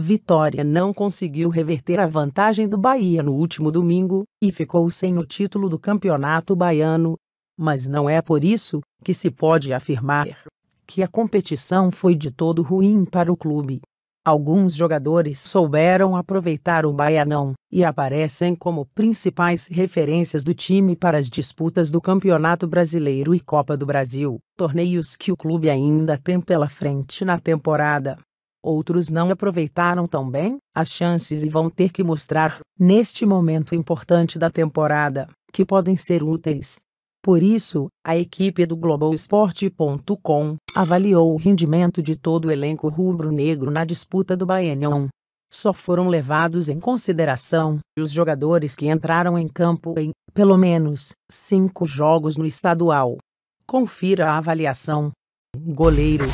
Vitória não conseguiu reverter a vantagem do Bahia no último domingo e ficou sem o título do Campeonato Baiano. Mas não é por isso que se pode afirmar que a competição foi de todo ruim para o clube. Alguns jogadores souberam aproveitar o Baianão e aparecem como principais referências do time para as disputas do Campeonato Brasileiro e Copa do Brasil, torneios que o clube ainda tem pela frente na temporada outros não aproveitaram tão bem as chances e vão ter que mostrar, neste momento importante da temporada, que podem ser úteis. Por isso, a equipe do Globoesporte.com avaliou o rendimento de todo o elenco rubro-negro na disputa do Bahia. Só foram levados em consideração os jogadores que entraram em campo em, pelo menos, cinco jogos no estadual. Confira a avaliação. Goleiro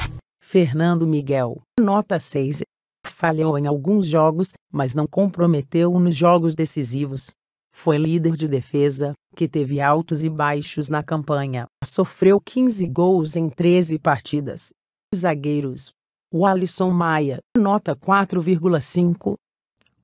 Fernando Miguel, nota 6. Falhou em alguns jogos, mas não comprometeu nos jogos decisivos. Foi líder de defesa, que teve altos e baixos na campanha. Sofreu 15 gols em 13 partidas. Zagueiros. O Alisson Maia, nota 4,5.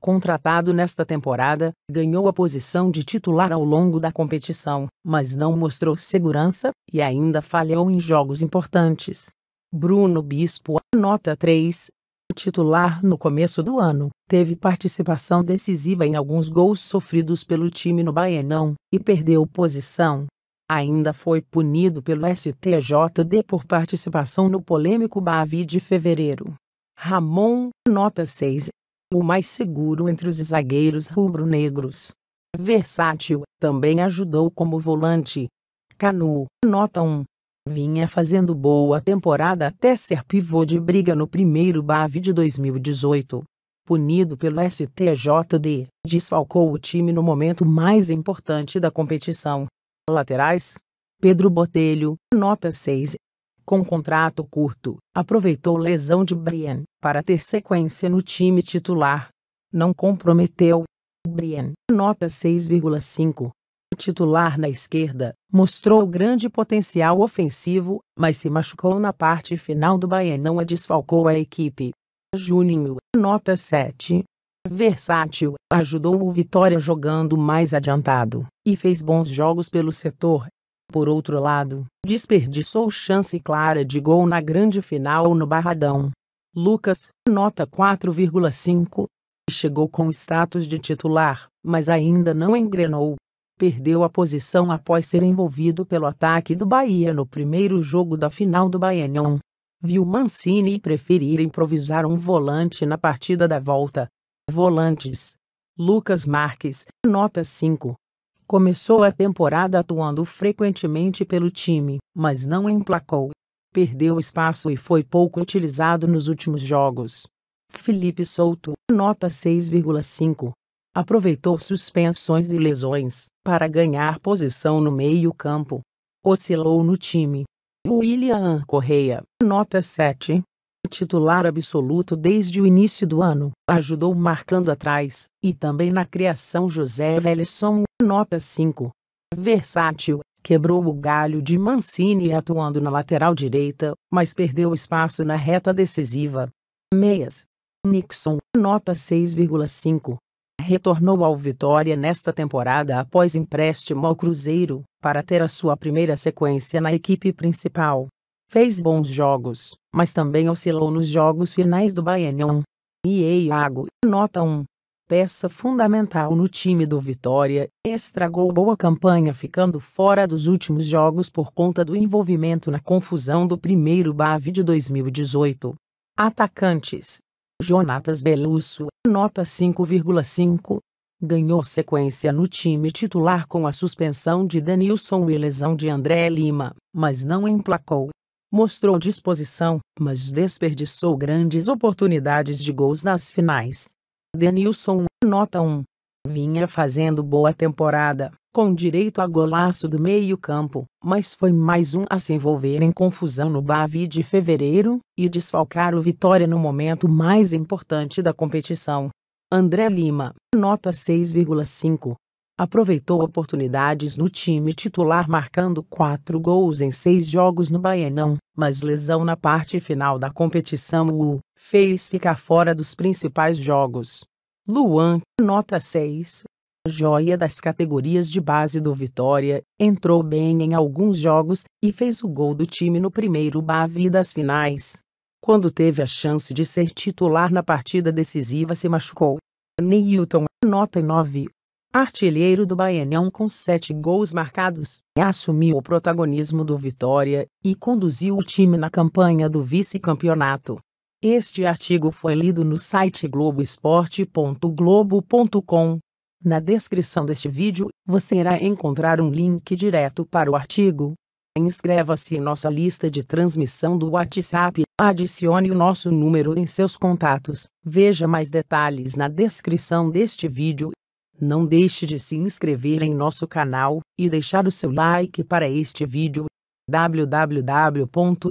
Contratado nesta temporada, ganhou a posição de titular ao longo da competição, mas não mostrou segurança e ainda falhou em jogos importantes. Bruno Bispo, nota 3, titular no começo do ano, teve participação decisiva em alguns gols sofridos pelo time no Baianão e perdeu posição. Ainda foi punido pelo STJD por participação no polêmico Bavi de fevereiro. Ramon, nota 6, o mais seguro entre os zagueiros rubro-negros. Versátil, também ajudou como volante. Canu, nota 1, vinha fazendo boa temporada até ser pivô de briga no primeiro BAV de 2018. Punido pelo STJD, desfalcou o time no momento mais importante da competição. Laterais: Pedro Botelho, nota 6. Com contrato curto, aproveitou lesão de Brian para ter sequência no time titular. Não comprometeu. Brian, nota 6,5 titular na esquerda, mostrou grande potencial ofensivo, mas se machucou na parte final do Baianão e desfalcou a equipe. Juninho, nota 7. Versátil, ajudou o Vitória jogando mais adiantado, e fez bons jogos pelo setor. Por outro lado, desperdiçou chance clara de gol na grande final no Barradão. Lucas, nota 4,5. Chegou com status de titular, mas ainda não engrenou perdeu a posição após ser envolvido pelo ataque do Bahia no primeiro jogo da final do Baianão. Viu Mancini preferir improvisar um volante na partida da volta. Volantes. Lucas Marques, nota 5. Começou a temporada atuando frequentemente pelo time, mas não emplacou. Perdeu espaço e foi pouco utilizado nos últimos jogos. Felipe Souto, nota 6,5 aproveitou suspensões e lesões para ganhar posição no meio-campo. Oscilou no time. William Correia, nota 7. Titular absoluto desde o início do ano, ajudou marcando atrás, e também na criação José Velisson, nota 5. Versátil, quebrou o galho de Mancini atuando na lateral direita, mas perdeu espaço na reta decisiva. Meias. Nixon, nota 6,5 retornou ao Vitória nesta temporada após empréstimo ao Cruzeiro, para ter a sua primeira sequência na equipe principal. Fez bons jogos, mas também oscilou nos jogos finais do Baianão. E Iago, nota 1. Peça fundamental no time do Vitória, estragou boa campanha ficando fora dos últimos jogos por conta do envolvimento na confusão do primeiro BAV de 2018. Atacantes Jonatas Belusso, nota 5,5. Ganhou sequência no time titular com a suspensão de Danilson e lesão de André Lima, mas não emplacou. Mostrou disposição, mas desperdiçou grandes oportunidades de gols nas finais. Denilson, nota 1. Vinha fazendo boa temporada, com direito a golaço do meio-campo, mas foi mais um a se envolver em confusão no Bavi de fevereiro e desfalcar o Vitória no momento mais importante da competição. André Lima, nota 6,5. Aproveitou oportunidades no time titular marcando quatro gols em seis jogos no Baianão, mas lesão na parte final da competição o fez ficar fora dos principais jogos. Luan, nota 6, joia das categorias de base do Vitória, entrou bem em alguns jogos e fez o gol do time no primeiro Bavi das finais. Quando teve a chance de ser titular na partida decisiva se machucou. Newton, nota 9. Artilheiro do Baianão com sete gols marcados, assumiu o protagonismo do Vitória e conduziu o time na campanha do vice-campeonato. Este artigo foi lido no site globoesporte.globo.com. Na descrição deste vídeo, você irá encontrar um link direto para o artigo. Inscreva-se em nossa lista de transmissão do WhatsApp, adicione o nosso número em seus contatos, veja mais detalhes na descrição deste vídeo. Não deixe de se inscrever em nosso canal e deixar o seu like para este vídeo wwwyoutubecom